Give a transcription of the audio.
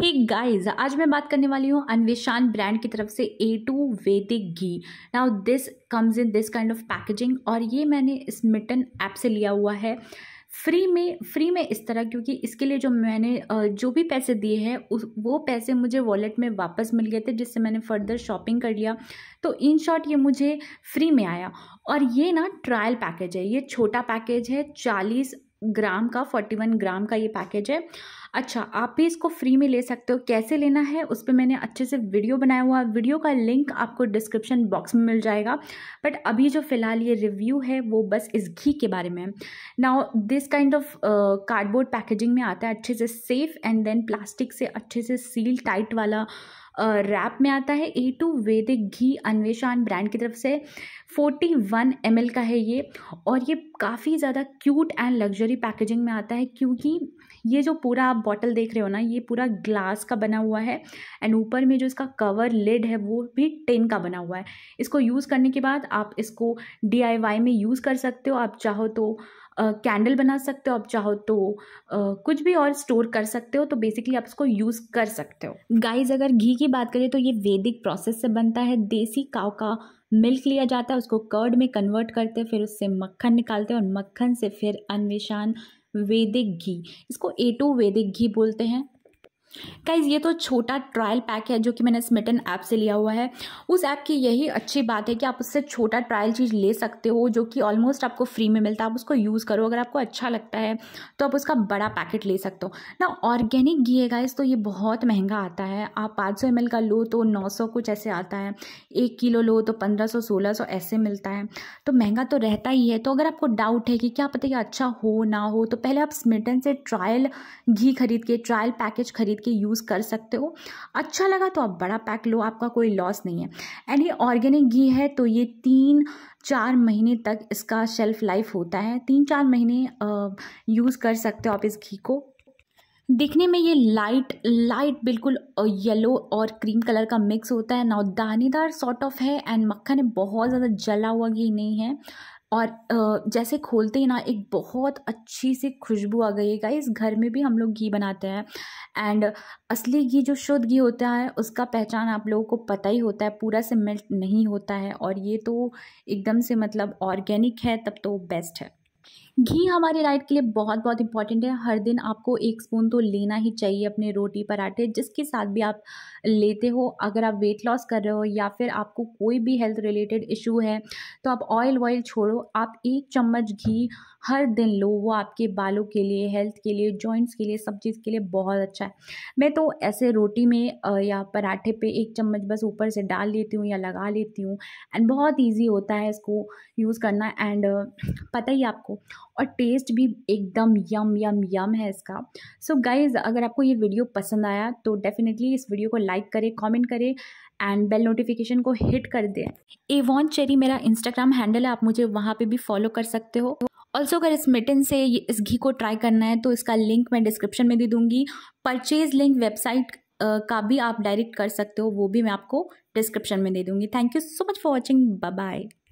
हे hey guys आज मैं बात करने वाली हूँ अन्वेषान ब्रांड की तरफ से ए टू वैदिक घी now this comes in this kind of packaging और ये मैंने इस मिटन ऐप से लिया हुआ है फ्री में फ्री में इस तरह क्योंकि इसके लिए जो मैंने जो भी पैसे दिए हैं उस वो पैसे मुझे वॉलेट में वापस मिल गए थे जिससे मैंने फर्दर शॉपिंग कर लिया तो इन शॉर्ट ये मुझे फ्री में आया और ये ना ट्रायल पैकेज है ये छोटा पैकेज है चालीस ग्राम का फोर्टी वन ग्राम का ये पैकेज है अच्छा आप भी इसको फ्री में ले सकते हो कैसे लेना है उस पर मैंने अच्छे से वीडियो बनाया हुआ है वीडियो का लिंक आपको डिस्क्रिप्शन बॉक्स में मिल जाएगा बट अभी जो फ़िलहाल ये रिव्यू है वो बस इस घी के बारे में now this kind of cardboard packaging में आता है अच्छे से सेफ़ एंड देन प्लास्टिक से अच्छे से सील टाइट वाला रैप में आता है ए टू वैदिक घी अन्वेषण ब्रांड की तरफ से 41 वन एम का है ये और ये काफ़ी ज़्यादा क्यूट एंड लग्जरी पैकेजिंग में आता है क्योंकि ये जो पूरा आप बॉटल देख रहे हो ना ये पूरा ग्लास का बना हुआ है एंड ऊपर में जो इसका कवर लिड है वो भी टेन का बना हुआ है इसको यूज़ करने के बाद आप इसको डी में यूज़ कर सकते हो आप चाहो तो कैंडल बना सकते हो आप चाहो तो कुछ भी और स्टोर कर सकते हो तो बेसिकली आप इसको यूज़ कर सकते हो गाइज अगर घी की बात करें तो ये वैदिक प्रोसेस से बनता है देसी काव का मिल्क लिया जाता है उसको कर्ड में कन्वर्ट करते हैं फिर उससे मक्खन निकालते हैं और मक्खन से फिर अन्वेषण वैदिक घी इसको ए टू वैदिक घी बोलते हैं गाइज ये तो छोटा ट्रायल पैक है जो कि मैंने स्मिटन ऐप से लिया हुआ है उस ऐप की यही अच्छी बात है कि आप उससे छोटा ट्रायल चीज़ ले सकते हो जो कि ऑलमोस्ट आपको फ्री में मिलता है आप उसको यूज़ करो अगर आपको अच्छा लगता है तो आप उसका बड़ा पैकेट ले सकते हो ना ऑर्गेनिक घी है गाइज तो ये बहुत महंगा आता है आप पाँच सौ का लो तो नौ सौ कुछ ऐसे आता है एक किलो लो तो पंद्रह सौ सोलह सौ ऐसे मिलता है तो महंगा तो रहता ही है तो अगर आपको डाउट है कि क्या पता कि अच्छा हो ना हो तो पहले आप स्मिटन से ट्रायल घी खरीद के ट्रायल पैकेज खरीद खरीद के यूज़ कर सकते हो अच्छा लगा तो आप बड़ा पैक लो आपका कोई लॉस नहीं है एंड ये ऑर्गेनिक घी है तो ये तीन चार महीने तक इसका शेल्फ लाइफ होता है तीन चार महीने यूज़ कर सकते हो आप इस घी को दिखने में ये लाइट लाइट बिल्कुल येलो और क्रीम कलर का मिक्स होता है ना दानेदार सॉर्ट ऑफ है एंड मक्खन बहुत ज़्यादा जला हुआ घी नहीं है और जैसे खोलते ही ना एक बहुत अच्छी सी खुशबू आ गई है इस घर में भी हम लोग घी बनाते हैं एंड असली घी जो शुद्ध घी होता है उसका पहचान आप लोगों को पता ही होता है पूरा से मेल्ट नहीं होता है और ये तो एकदम से मतलब ऑर्गेनिक है तब तो बेस्ट है घी हमारी डाइट के लिए बहुत बहुत इंपॉर्टेंट है हर दिन आपको एक स्पून तो लेना ही चाहिए अपने रोटी पराठे जिसके साथ भी आप लेते हो अगर आप वेट लॉस कर रहे हो या फिर आपको कोई भी हेल्थ रिलेटेड इशू है तो आप ऑयल वॉयल छोड़ो आप एक चम्मच घी हर दिन लो वो आपके बालों के लिए हेल्थ के लिए जॉइंट्स के लिए सब चीज़ के लिए बहुत अच्छा है मैं तो ऐसे रोटी में या पराठे पे एक चम्मच बस ऊपर से डाल लेती हूँ या लगा लेती हूँ एंड बहुत ईजी होता है इसको यूज़ करना एंड पता ही आपको और टेस्ट भी एकदम यम यम यम है इसका सो so गाइज अगर आपको ये वीडियो पसंद आया तो डेफिनेटली इस वीडियो को लाइक करें कॉमेंट करें एंड बेल नोटिफिकेशन को हिट कर दें एवॉन चेरी मेरा इंस्टाग्राम हैंडल है आप मुझे वहाँ पे भी फॉलो कर सकते हो ऑल्सो अगर इस मिटन से इस घी को ट्राई करना है तो इसका लिंक मैं डिस्क्रिप्शन में दे दूँगी परचेज लिंक वेबसाइट का भी आप डायरेक्ट कर सकते हो वो भी मैं आपको डिस्क्रिप्शन में दे दूँगी thank you so much for watching bye